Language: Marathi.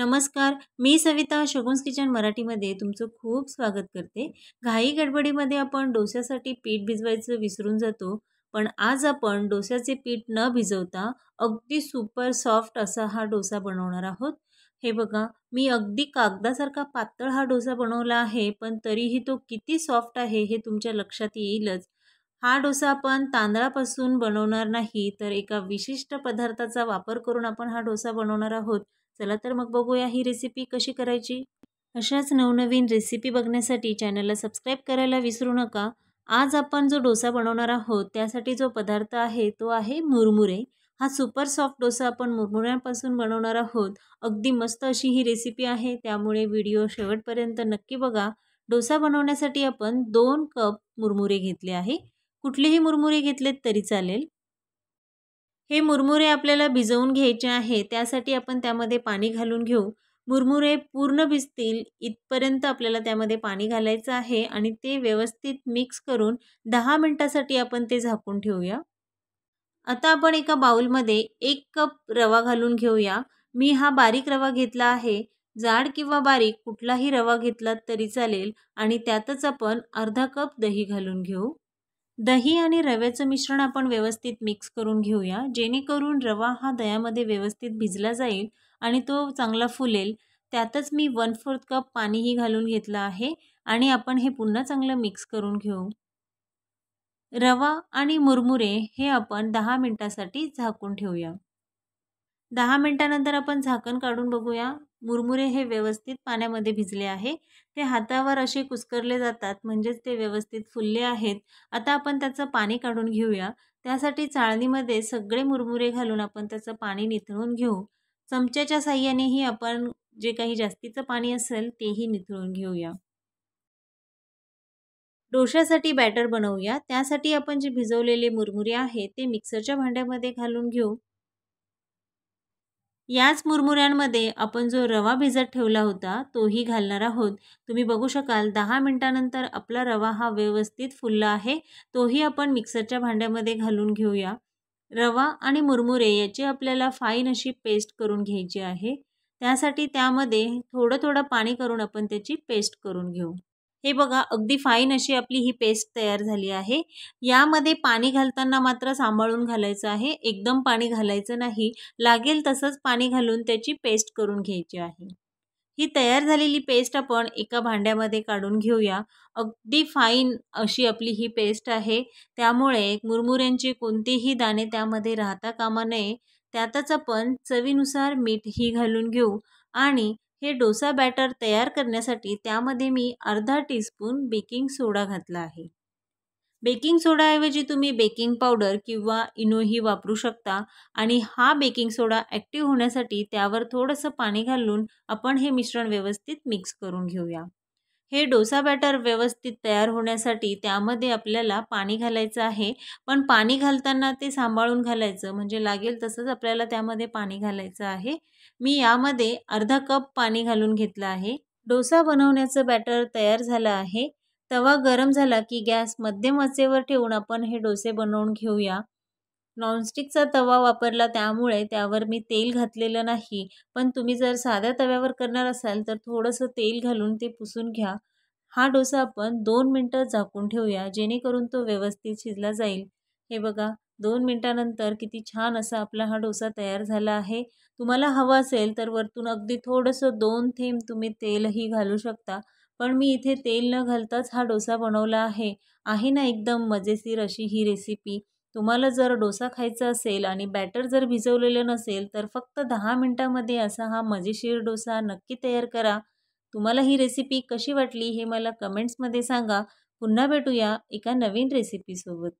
नमस्कार मी सविता शगुन्स किचन मराठीमध्ये तुमचं खूप स्वागत करते घाई गडबडीमध्ये आपण डोस्यासाठी पीठ भिजवायचं विसरून जातो पण आज आपण डोस्याचे पीठ न भिजवता अगदी सुपर सॉफ्ट असा हा डोसा बनवणार आहोत हे बघा मी अगदी कागदासारखा पातळ हा डोसा बनवला आहे पण तरीही तो किती सॉफ्ट आहे हे तुमच्या लक्षात येईलच हा डोसा आपण तांदळापासून बनवणार नाही तर एका विशिष्ट पदार्थाचा वापर करून आपण हा डोसा बनवणार आहोत चला तर मग बघूया ही रेसिपी कशी करायची अशाच नवनवीन रेसिपी बघण्यासाठी चॅनलला सबस्क्राईब करायला विसरू नका आज आपण जो डोसा बनवणार आहोत त्यासाठी जो पदार्थ आहे तो आहे मुरमुरे हा सुपर सॉफ्ट डोसा आपण मुरमुऱ्यांपासून बनवणार आहोत अगदी मस्त अशी ही रेसिपी आहे त्यामुळे व्हिडिओ शेवटपर्यंत नक्की बघा डोसा बनवण्यासाठी आपण दोन कप मुरमुरे घेतले आहे कुठलेही मुरमुरे घेतलेत तरी चालेल हे मुरमुरे आपल्याला भिजवून घ्यायचे आहे त्यासाठी आपण त्यामध्ये पाणी घालून घेऊ मुरमुरे पूर्ण भिजतील इथपर्यंत आपल्याला त्यामध्ये पाणी घालायचं आहे आणि ते व्यवस्थित मिक्स करून दहा मिनटासाठी आपण ते झाकून ठेवूया आता आपण एका बाऊलमध्ये एक कप रवा घालून घेऊया मी हा बारीक रवा घेतला आहे जाड किंवा बारीक कुठलाही रवा घेतला तरी चालेल आणि त्यातच आपण अर्धा कप दही घालून घेऊ दही आणि रव्याचं मिश्रण आपण व्यवस्थित मिक्स करून घेऊया जेणेकरून रवा हा दह्यामध्ये व्यवस्थित भिजला जाईल आणि तो चांगला फुलेल त्यातच मी वन फोर्थ कप पाणीही घालून घेतलं आहे आणि आपण हे पुन्हा चांगलं मिक्स करून घेऊ रवा आणि मुरमुरे हे आपण दहा मिनटासाठी झाकून ठेवूया दहा मिनटानंतर आपण झाकण काढून बघूया मुरमुरे हे व्यवस्थित पाण्यामध्ये भिजले आहे ते हातावर असे कुस्करले जातात म्हणजेच ते व्यवस्थित फुलले आहेत आता आपण त्याचं पाणी काढून घेऊया त्यासाठी चाळणीमध्ये सगळे मुरमुरे घालून आपण त्याचं पाणी निथळून घेऊ चमच्याच्या साह्यानेही आपण जे काही जास्तीचं पाणी असेल तेही निथळून घेऊया डोशासाठी बॅटर बनवूया त्यासाठी आपण जे भिजवलेले मुरमुरे आहे ते मिक्सरच्या भांड्यामध्ये घालून घेऊ याच मुरमुऱ्यांमध्ये आपण जो रवा भिजत ठेवला होता तोही घालणार आहोत तुम्ही बघू शकाल दहा मिनटानंतर आपला रवा हा व्यवस्थित फुलला आहे तोही आपण मिक्सरच्या भांड्यामध्ये घालून घेऊया रवा आणि मुरमुरे याची आपल्याला फाईन अशी पेस्ट करून घ्यायची आहे त्यासाठी त्यामध्ये थोडं थोडं पाणी करून आपण त्याची पेस्ट करून घेऊ हे बघा अगदी फाईन अशी आपली ही पेस्ट तयार झाली आहे यामध्ये पाणी घालताना मात्र सांभाळून घालायचं आहे एकदम पाणी घालायचं नाही लागेल तसंच पाणी घालून त्याची पेस्ट करून घ्यायची आहे ही तयार झालेली पेस्ट आपण एका भांड्यामध्ये काढून घेऊया अगदी फाईन अशी आपली ही पेस्ट आहे त्यामुळे मुरमुऱ्यांचे कोणतेही दाणे त्यामध्ये राहता कामा नये त्यातच आपण चवीनुसार मीठ ही घालून घेऊ आणि हे डोसा बॅटर तयार करण्यासाठी त्यामध्ये मी अर्धा टीस्पून बेकिंग सोडा घातला आहे बेकिंग सोडाऐवजी तुम्ही बेकिंग पावडर किंवा इनोही वापरू शकता आणि हा बेकिंग सोडा ॲक्टिव्ह होण्यासाठी त्यावर थोडंसं पाणी घालून आपण हे मिश्रण व्यवस्थित मिक्स करून घेऊया हे डोसा बॅटर व्यवस्थित तयार होण्यासाठी त्यामध्ये आपल्याला पाणी घालायचं आहे पण पाणी घालताना ते सांभाळून घालायचं म्हणजे लागेल तसंच आपल्याला त्यामध्ये पाणी घालायचं आहे मी यामध्ये अर्धा कप पाणी घालून घेतलं आहे डोसा बनवण्याचं बॅटर तयार झालं आहे तवा गरम झाला की गॅस मध्यम आचेवर ठेवून आपण हे डोसे बनवून घेऊया नॉनस्टिकचा तवा वापरला त्यामुळे त्यावर मी तेल घातलेलं नाही पण तुम्ही जर साध्या तव्यावर करणार असाल तर थोडंसं तेल घालून ते पुसून घ्या हा डोसा आपण दोन मिनटं झाकून ठेवूया जेणेकरून तो व्यवस्थित शिजला जाईल हे बघा दोन मिनटानंतर किती छान असा आपला हा डोसा तयार झाला आहे तुम्हाला हवा असेल तर वरतून अगदी थोडंसं दोन थेंब तुम्ही तेलही घालू शकता पण मी इथे तेल न घालताच हा डोसा बनवला आहे आहे ना एकदम मजेशीर अशी ही रेसिपी तुम्हाला जर डोसा खायचा असेल आणि बॅटर जर भिजवलेलं नसेल तर फक्त दहा मिनटामध्ये असा हा मजेशीर डोसा नक्की तयार करा तुम्हाला ही रेसिपी कशी वाटली हे मला कमेंट्समध्ये सांगा पुन्हा भेटूया एका नवीन रेसिपीसोबत